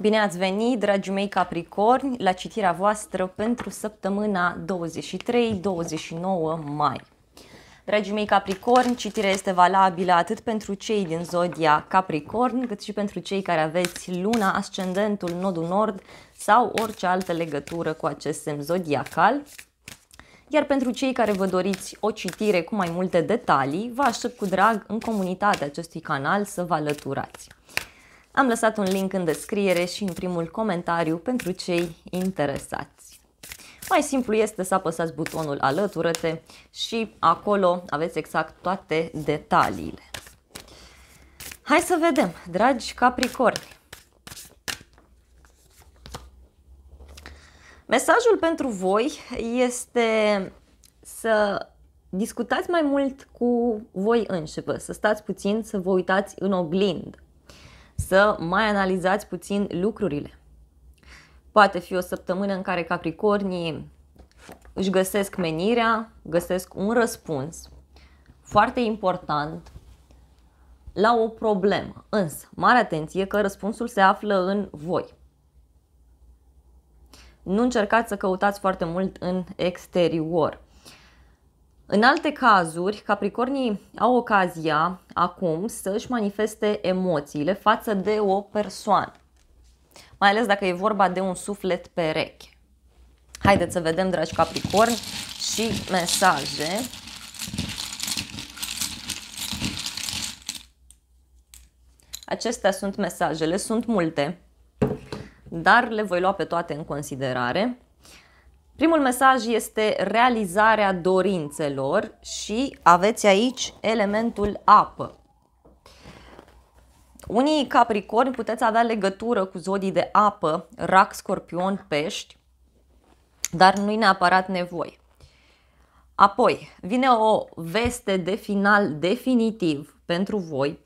Bine ați venit, dragii mei Capricorni, la citirea voastră pentru săptămâna 23-29 mai. Dragii mei Capricorni, citirea este valabilă atât pentru cei din zodia Capricorn, cât și pentru cei care aveți luna, ascendentul, nodul nord sau orice altă legătură cu acest semn zodiacal. Iar pentru cei care vă doriți o citire cu mai multe detalii, vă aștept cu drag în comunitatea acestui canal să vă alăturați. Am lăsat un link în descriere și în primul comentariu pentru cei interesați. Mai simplu este să apăsați butonul alătură și acolo aveți exact toate detaliile. Hai să vedem, dragi capricorni! Mesajul pentru voi este să discutați mai mult cu voi înșivă, să stați puțin, să vă uitați în oglindă să mai analizați puțin lucrurile. Poate fi o săptămână în care capricornii își găsesc menirea, găsesc un răspuns foarte important la o problemă. Însă, mare atenție că răspunsul se află în voi. Nu încercați să căutați foarte mult în exterior. În alte cazuri, capricornii au ocazia acum să își manifeste emoțiile față de o persoană, mai ales dacă e vorba de un suflet pereche. Haideți să vedem, dragi capricorni, și mesaje Acestea sunt mesajele, sunt multe, dar le voi lua pe toate în considerare. Primul mesaj este realizarea dorințelor și aveți aici elementul apă. Unii capricorni puteți avea legătură cu zodii de apă, rac, scorpion, pești, dar nu-i neapărat nevoie. Apoi, vine o veste de final definitiv pentru voi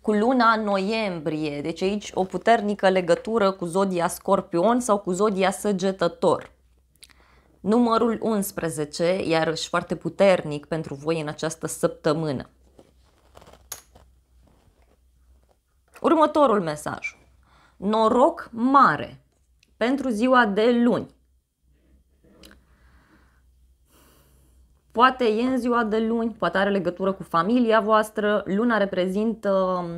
cu luna noiembrie, deci aici o puternică legătură cu zodia scorpion sau cu zodia săgetător. Numărul 11, iarăși foarte puternic pentru voi în această săptămână. Următorul mesaj. Noroc mare pentru ziua de luni. Poate e în ziua de luni, poate are legătură cu familia voastră. Luna reprezintă um,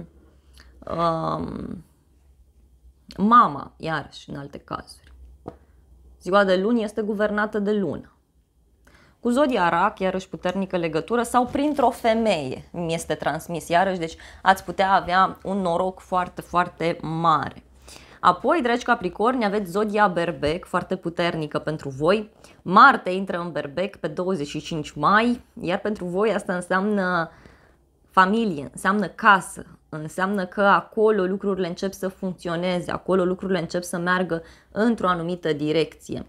um mama, iarăși, în alte cazuri. Ziua de luni este guvernată de lună. Cu zodia rac, iarăși puternică legătură, sau printr-o femeie mi este transmis iarăși, deci ați putea avea un noroc foarte, foarte mare. Apoi, dragi Capricorni, aveți zodia berbec, foarte puternică pentru voi. Marte intră în berbec pe 25 mai, iar pentru voi asta înseamnă uh, Familie înseamnă casă, înseamnă că acolo lucrurile încep să funcționeze, acolo lucrurile încep să meargă într-o anumită direcție.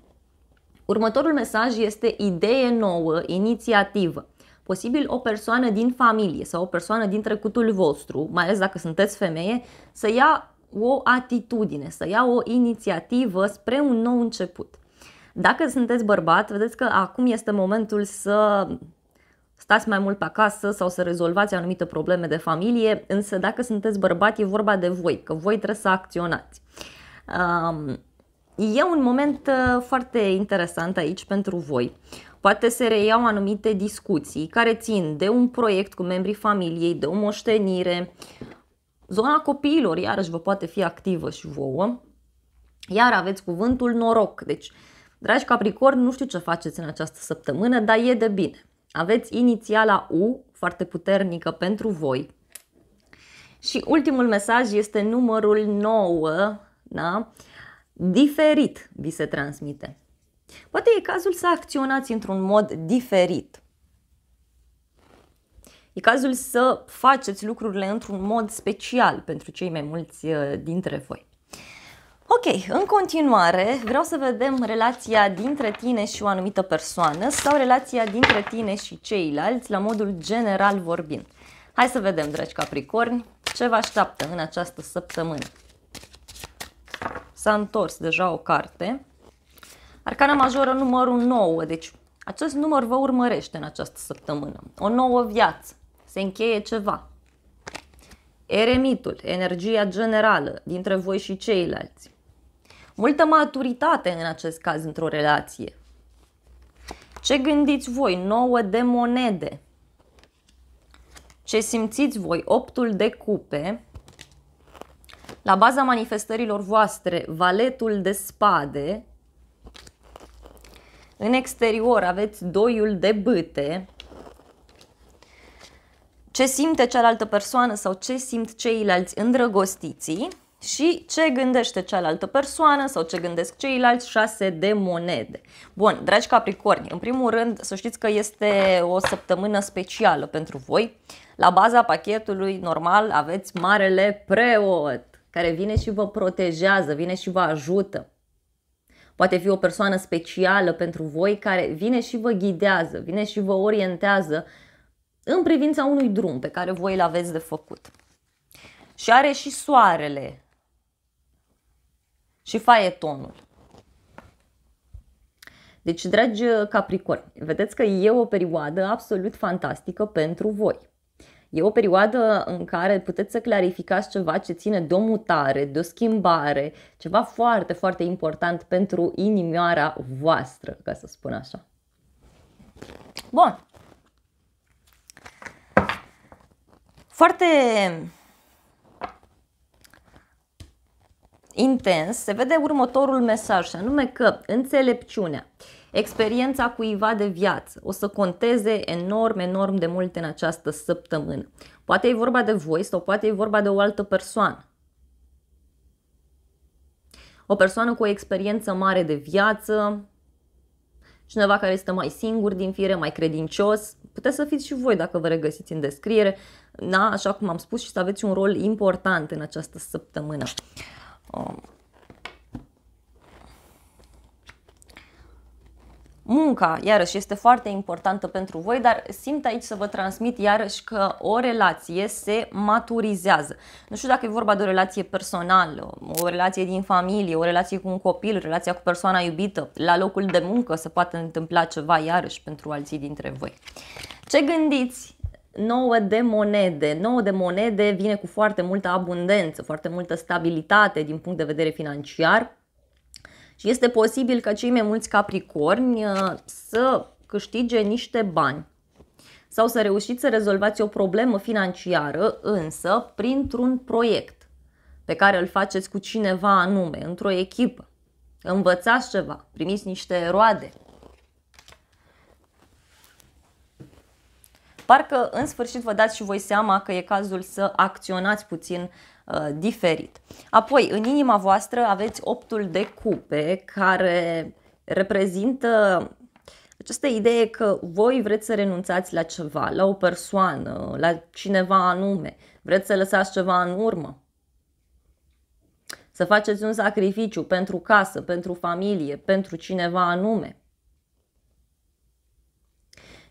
Următorul mesaj este idee nouă, inițiativă. Posibil o persoană din familie sau o persoană din trecutul vostru, mai ales dacă sunteți femeie, să ia o atitudine, să ia o inițiativă spre un nou început. Dacă sunteți bărbat, vedeți că acum este momentul să stați mai mult pe acasă sau să rezolvați anumite probleme de familie, însă dacă sunteți bărbați e vorba de voi, că voi trebuie să acționați. E un moment uh, foarte interesant aici pentru voi. Poate se reiau anumite discuții care țin de un proiect cu membrii familiei, de o moștenire. Zona copiilor, iarăși, vă poate fi activă și vouă. Iar aveți cuvântul noroc. Deci, dragi Capricorn, nu știu ce faceți în această săptămână, dar e de bine. Aveți inițiala U foarte puternică pentru voi. Și ultimul mesaj este numărul 9, da? diferit vi se transmite. Poate e cazul să acționați într-un mod diferit. E cazul să faceți lucrurile într-un mod special pentru cei mai mulți eh, dintre voi. Ok, în continuare vreau să vedem relația dintre tine și o anumită persoană sau relația dintre tine și ceilalți la modul general vorbind. Hai să vedem, dragi capricorni, ce vă așteaptă în această săptămână. S-a întors deja o carte. Arcana majoră numărul 9, deci acest număr vă urmărește în această săptămână. O nouă viață, se încheie ceva. Eremitul, energia generală dintre voi și ceilalți multă maturitate în acest caz într-o relație. Ce gândiți voi? 9 de monede. Ce simțiți voi? optul de cupe. La baza manifestărilor voastre, valetul de spade. În exterior aveți doiul de bâte. Ce simte cealaltă persoană sau ce simt ceilalți îndrăgostiții și ce gândește cealaltă persoană sau ce gândesc ceilalți șase de monede. Bun, dragi capricorni, în primul rând să știți că este o săptămână specială pentru voi. La baza pachetului normal aveți Marele Preot care vine și vă protejează, vine și vă ajută. Poate fi o persoană specială pentru voi care vine și vă ghidează, vine și vă orientează în privința unui drum pe care voi îl aveți de făcut. Și are și soarele și faetonul. Deci, dragi uh, capricorni, vedeți că e o perioadă absolut fantastică pentru voi. E o perioadă în care puteți să clarificați ceva ce ține de o mutare, de o schimbare, ceva foarte, foarte important pentru inimioara voastră, ca să spun așa. Bun. Foarte intens, se vede următorul mesaj, și anume că înțelepciunea, experiența cuiva de viață o să conteze enorm, enorm de mult în această săptămână. Poate e vorba de voi sau poate e vorba de o altă persoană. O persoană cu o experiență mare de viață, cineva care este mai singur din fire, mai credincios, puteți să fiți și voi dacă vă regăsiți în descriere, da? așa cum am spus și să aveți un rol important în această săptămână. Um. Munca, iarăși, este foarte importantă pentru voi, dar simt aici să vă transmit iarăși că o relație se maturizează. Nu știu dacă e vorba de o relație personală, o relație din familie, o relație cu un copil, relația cu persoana iubită, la locul de muncă se poate întâmpla ceva iarăși pentru alții dintre voi. Ce gândiți nouă de monede. Nouă de monede vine cu foarte multă abundență, foarte multă stabilitate din punct de vedere financiar și este posibil ca cei mai mulți capricorni uh, să câștige niște bani sau să reușiți să rezolvați o problemă financiară, însă printr-un proiect pe care îl faceți cu cineva anume, într-o echipă. Învățați ceva, primiți niște roade, Parcă în sfârșit vă dați și voi seama că e cazul să acționați puțin uh, diferit. Apoi, în inima voastră aveți optul de cupe care reprezintă această idee că voi vreți să renunțați la ceva, la o persoană, la cineva anume, vreți să lăsați ceva în urmă, să faceți un sacrificiu pentru casă, pentru familie, pentru cineva anume.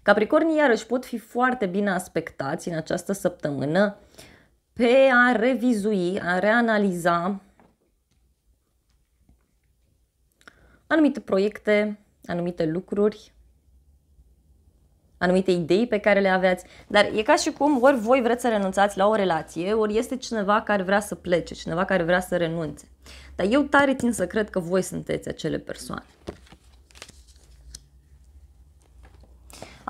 Capricornii iarăși pot fi foarte bine aspectați în această săptămână pe a revizui, a reanaliza anumite proiecte, anumite lucruri, anumite idei pe care le aveați, dar e ca și cum ori voi vreți să renunțați la o relație, ori este cineva care vrea să plece, cineva care vrea să renunțe. Dar eu tare țin să cred că voi sunteți acele persoane.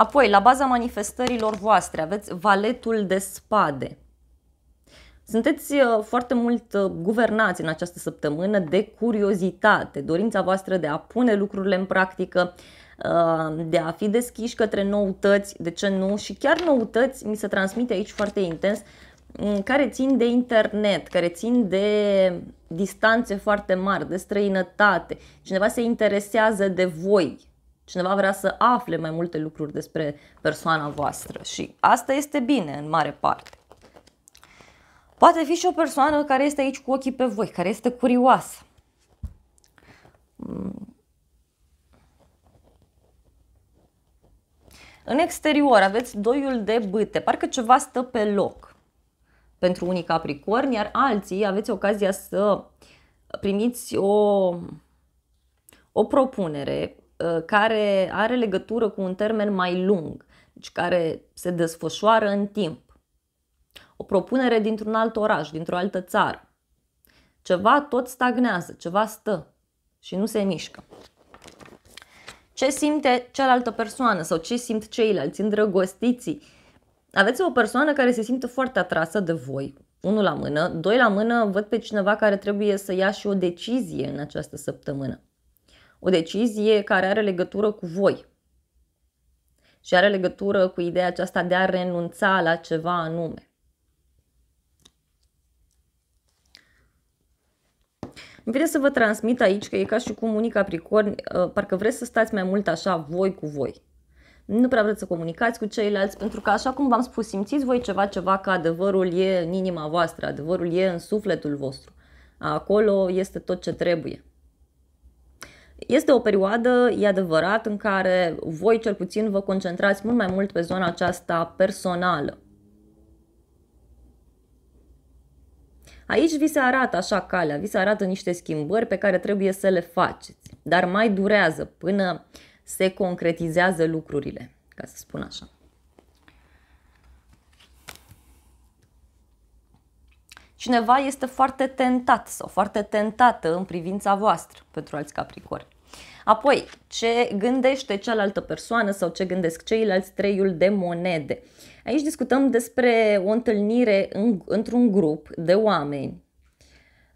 Apoi, la baza manifestărilor voastre aveți valetul de spade. Sunteți uh, foarte mult uh, guvernați în această săptămână de curiozitate, dorința voastră de a pune lucrurile în practică, uh, de a fi deschiși către noutăți, de ce nu, și chiar noutăți mi se transmite aici foarte intens, mm, care țin de internet, care țin de distanțe foarte mari, de străinătate. Cineva se interesează de voi, cineva vrea să afle mai multe lucruri despre persoana voastră și asta este bine în mare parte. Poate fi și o persoană care este aici cu ochii pe voi, care este curioasă. Mm. În exterior aveți doiul de bâte, parcă ceva stă pe loc pentru unii capricorni, iar alții aveți ocazia să primiți o, o propunere Uh, care are legătură cu un termen mai lung, deci care se desfășoară în timp. O propunere dintr-un alt oraș, dintr-o altă țară. Ceva tot stagnează, ceva stă și nu se mișcă. Ce simte cealaltă persoană sau ce simt ceilalți îndrăgostiții? Aveți o persoană care se simte foarte atrasă de voi, unul la mână, doi la mână, văd pe cineva care trebuie să ia și o decizie în această săptămână o decizie care are legătură cu voi și are legătură cu ideea aceasta de a renunța la ceva anume. Îmi vine să vă transmit aici că e ca și cum unii capricorni, ă, parcă vreți să stați mai mult așa voi cu voi. Nu prea vreți să comunicați cu ceilalți, pentru că așa cum v-am spus, simțiți voi ceva, ceva că adevărul e în inima voastră, adevărul e în sufletul vostru. Acolo este tot ce trebuie. Este o perioadă, e adevărat, în care voi cel puțin vă concentrați mult mai mult pe zona aceasta personală. Aici vi se arată așa calea, vi se arată niște schimbări pe care trebuie să le faceți, dar mai durează până se concretizează lucrurile, ca să spun așa. cineva este foarte tentat sau foarte tentată în privința voastră pentru alți capricori. Apoi, ce gândește cealaltă persoană sau ce gândesc ceilalți treiul de monede. Aici discutăm despre o întâlnire în, într-un grup de oameni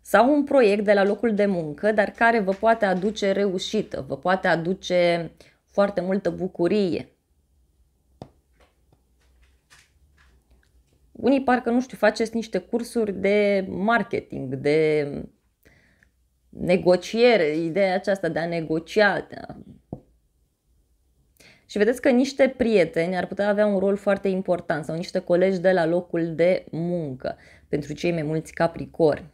sau un proiect de la locul de muncă, dar care vă poate aduce reușită, vă poate aduce foarte multă bucurie, unii parcă, nu știu, faceți niște cursuri de marketing, de negociere, ideea aceasta de a negocia. Și vedeți că niște prieteni ar putea avea un rol foarte important sau niște colegi de la locul de muncă pentru cei mai mulți capricorni.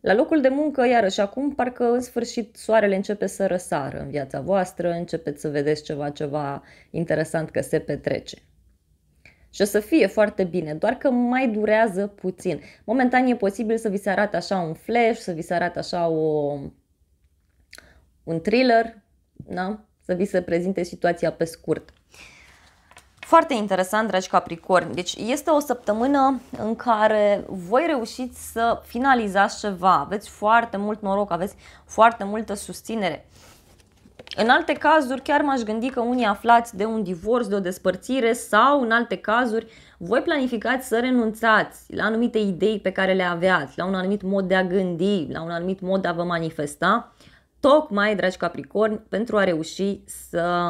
La locul de muncă, iarăși acum, parcă în sfârșit soarele începe să răsară în viața voastră, începeți să vedeți ceva, ceva interesant că se petrece. Și o să fie foarte bine, doar că mai durează puțin. Momentan e posibil să vi se arate așa un flash, să vi se arate așa o, un thriller, da? să vi se prezinte situația pe scurt. Foarte interesant, dragi Capricorni. Deci este o săptămână în care voi reușiți să finalizați ceva. Aveți foarte mult noroc, aveți foarte multă susținere. În alte cazuri chiar m-aș gândi că unii aflați de un divorț, de o despărțire sau în alte cazuri voi planificați să renunțați la anumite idei pe care le aveați, la un anumit mod de a gândi, la un anumit mod de a vă manifesta, tocmai, dragi Capricorni, pentru a reuși să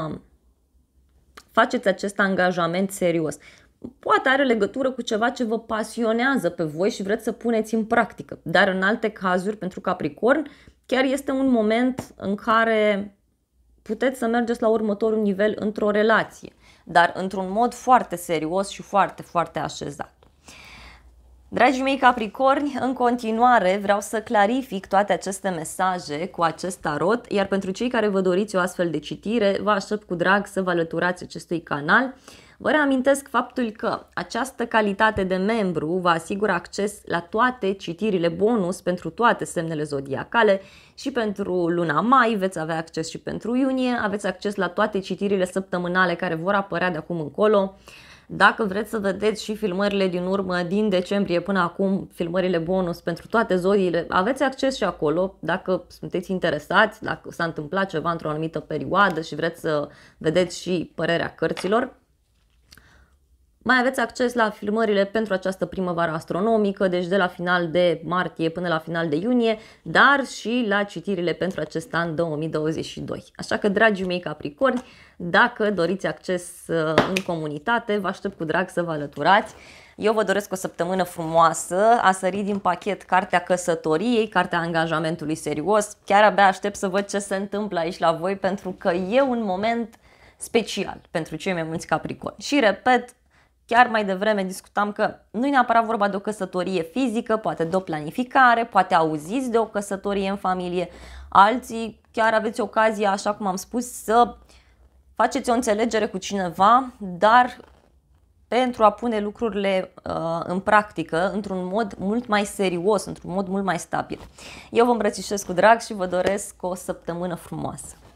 faceți acest angajament serios. Poate are legătură cu ceva ce vă pasionează pe voi și vreți să puneți în practică, dar în alte cazuri, pentru Capricorn, chiar este un moment în care puteți să mergeți la următorul nivel într-o relație, dar într-un mod foarte serios și foarte, foarte așezat. Dragii mei Capricorni, în continuare vreau să clarific toate aceste mesaje cu acest tarot, iar pentru cei care vă doriți o astfel de citire, vă aștept cu drag să vă alăturați acestui canal. Vă reamintesc faptul că această calitate de membru vă asigură acces la toate citirile bonus pentru toate semnele zodiacale și pentru luna mai veți avea acces și pentru iunie, aveți acces la toate citirile săptămânale care vor apărea de acum încolo dacă vreți să vedeți și filmările din urmă, din decembrie până acum, filmările bonus pentru toate zodiile, aveți acces și acolo dacă sunteți interesați, dacă s-a întâmplat ceva într-o anumită perioadă și vreți să vedeți și părerea cărților. Mai aveți acces la filmările pentru această primăvară astronomică, deci de la final de martie până la final de iunie, dar și la citirile pentru acest an 2022. Așa că, dragii mei capricorni, dacă doriți acces uh, în comunitate, vă aștept cu drag să vă alăturați. Eu vă doresc o săptămână frumoasă, a sărit din pachet cartea căsătoriei, cartea angajamentului serios. Chiar abia aștept să văd ce se întâmplă aici la voi pentru că e un moment special pentru cei mai mulți capricorni. Și repet, Chiar mai devreme discutam că nu e neapărat vorba de o căsătorie fizică, poate de o planificare, poate auziți de o căsătorie în familie, alții chiar aveți ocazia, așa cum am spus, să faceți o înțelegere cu cineva, dar pentru a pune lucrurile uh, în practică într-un mod mult mai serios, într-un mod mult mai stabil. Eu vă îmbrățișez cu drag și vă doresc o săptămână frumoasă!